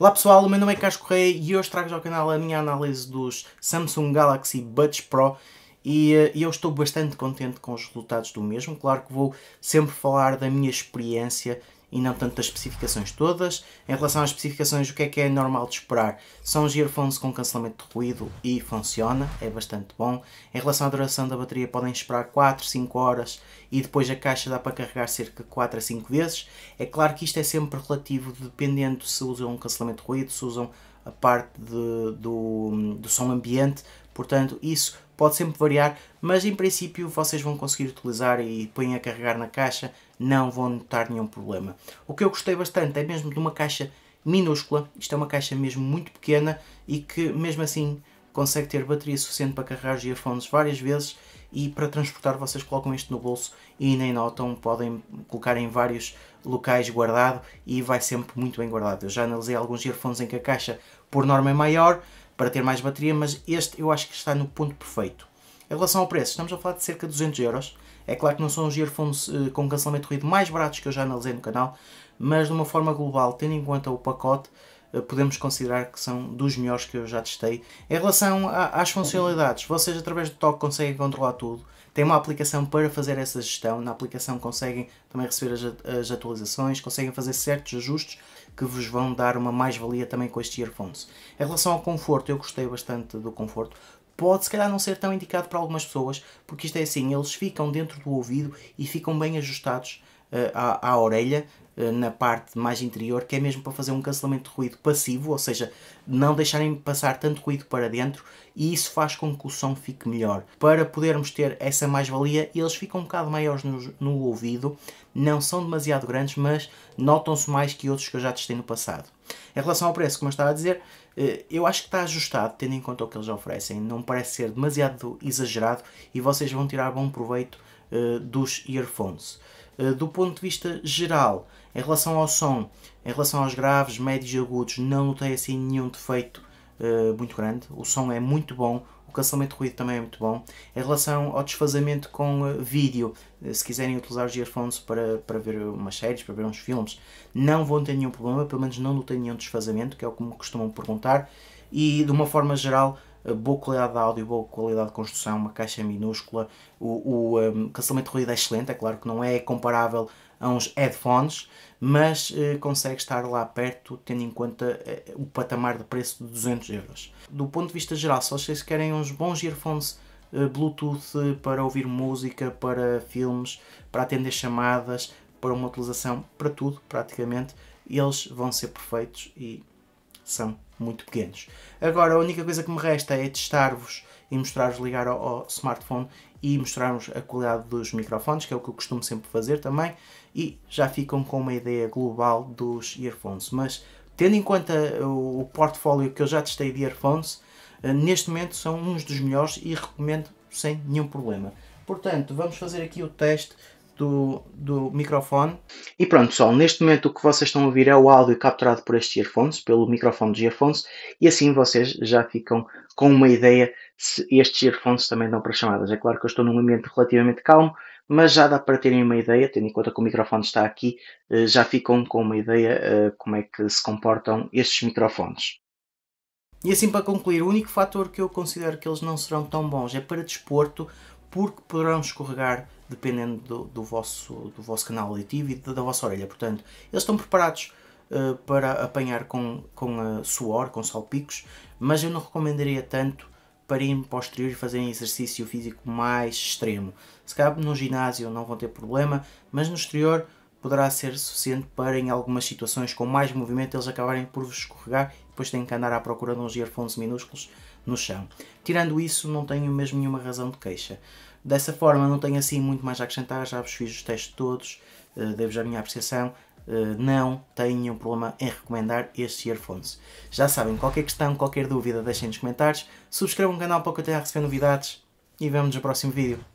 Olá pessoal, o meu nome é Carlos Correia e hoje trago ao canal a minha análise dos Samsung Galaxy Buds Pro e, eh, e eu estou bastante contente com os resultados do mesmo. Claro que vou sempre falar da minha experiência e não tanto das especificações todas. Em relação às especificações, o que é que é normal de esperar? São os earphones com cancelamento de ruído e funciona, é bastante bom. Em relação à duração da bateria, podem esperar 4, 5 horas e depois a caixa dá para carregar cerca de 4 a 5 vezes. É claro que isto é sempre relativo, dependendo se usam um cancelamento de ruído, se usam a parte de, do, do som ambiente Portanto, isso pode sempre variar, mas em princípio vocês vão conseguir utilizar e põem a carregar na caixa, não vão notar nenhum problema. O que eu gostei bastante é mesmo de uma caixa minúscula, isto é uma caixa mesmo muito pequena e que mesmo assim consegue ter bateria suficiente para carregar os earphones várias vezes e para transportar vocês colocam este no bolso e nem notam, podem colocar em vários locais guardado e vai sempre muito bem guardado. Eu já analisei alguns earphones em que a caixa por norma é maior, para ter mais bateria, mas este eu acho que está no ponto perfeito. Em relação ao preço, estamos a falar de cerca de 200 euros. É claro que não são os earphones eh, com cancelamento de ruído mais baratos que eu já analisei no canal, mas de uma forma global, tendo em conta o pacote, eh, podemos considerar que são dos melhores que eu já testei. Em relação a, às funcionalidades, vocês através do toque conseguem controlar tudo. Tem uma aplicação para fazer essa gestão. Na aplicação conseguem também receber as, as atualizações, conseguem fazer certos ajustes que vos vão dar uma mais-valia também com este earphones. Em relação ao conforto, eu gostei bastante do conforto pode se calhar não ser tão indicado para algumas pessoas, porque isto é assim, eles ficam dentro do ouvido e ficam bem ajustados uh, à, à orelha, eh, na parte mais interior, que é mesmo para fazer um cancelamento de ruído passivo, ou seja, não deixarem passar tanto ruído para dentro, e isso faz com que o som fique melhor. Para podermos ter essa mais-valia, eles ficam um bocado maiores no, no ouvido, não são demasiado grandes, mas notam-se mais que outros que eu já testei no passado. Em relação ao preço, como eu estava a dizer, eh, eu acho que está ajustado, tendo em conta o que eles oferecem. Não parece ser demasiado exagerado e vocês vão tirar bom proveito eh, dos earphones. Eh, do ponto de vista geral, em relação ao som, em relação aos graves, médios e agudos, não notei assim nenhum defeito uh, muito grande. O som é muito bom, o cancelamento de ruído também é muito bom. Em relação ao desfazamento com uh, vídeo, se quiserem utilizar os earphones para, para ver umas séries, para ver uns filmes, não vão ter nenhum problema, pelo menos não notei nenhum desfazamento, que é o que me costumam perguntar. E de uma forma geral, boa qualidade de áudio, boa qualidade de construção, uma caixa minúscula, o, o um, cancelamento de ruído é excelente, é claro que não é comparável a uns headphones, mas eh, consegue estar lá perto, tendo em conta eh, o patamar de preço de 200 euros. Do ponto de vista geral, se vocês querem uns bons earphones eh, Bluetooth para ouvir música, para filmes, para atender chamadas, para uma utilização, para tudo praticamente, eles vão ser perfeitos e são muito pequenos. Agora, a única coisa que me resta é testar-vos e mostrar-vos ligar ao, ao, smartphone e mostrar mostrar-vos a qualidade dos microfones, que é o que eu costumo sempre fazer também, e já ficam com uma ideia global dos earphones. Mas, tendo em conta o, o portfólio que eu já testei de earphones, eh, neste momento são uns dos melhores e recomendo sem nenhum problema. Portanto, vamos fazer aqui o teste do, do microfone. E pronto, pessoal, neste momento o que vocês estão a ouvir é o áudio capturado por estes earphones, pelo microfone dos earphones, e assim vocês já ficam com uma ideia se estes earphones também dão para chamadas. É claro que eu estou num ambiente relativamente calmo, mas já dá para terem uma ideia, tendo em conta que o microfone está aqui, eh, já ficam com uma ideia eh, como é que se comportam estes microfones. E assim para concluir, o único fator que eu considero que eles não serão tão bons é para desporto, porque poderão escorregar dependendo do, do vosso, do vosso canal auditivo e da, da vossa orelha. Portanto, eles estão preparados uh, para apanhar com, com eh, suor, com salpicos, mas eu não recomendaria tanto para o exterior e fazerem exercício físico mais extremo. Se calhar no ginásio não vão ter problema, mas no exterior poderá ser suficiente para, em algumas situações com mais movimento, eles acabarem por vos escorregar e depois têm que andar à procura de uns earphones minúsculos no chão. Tirando isso, não tenho mesmo nenhuma razão de queixa. Dessa forma, não tenho assim muito mais a acrescentar, já vos fiz os testes todos, uh, eh, devo já a minha apreciação. Uh, não tenho nenhum problema em recomendar estes earphones. Já sabem, qualquer questão, qualquer dúvida, deixem nos comentários, subscrevam o canal para tenha a receber novidades e vemos nos no próximo vídeo.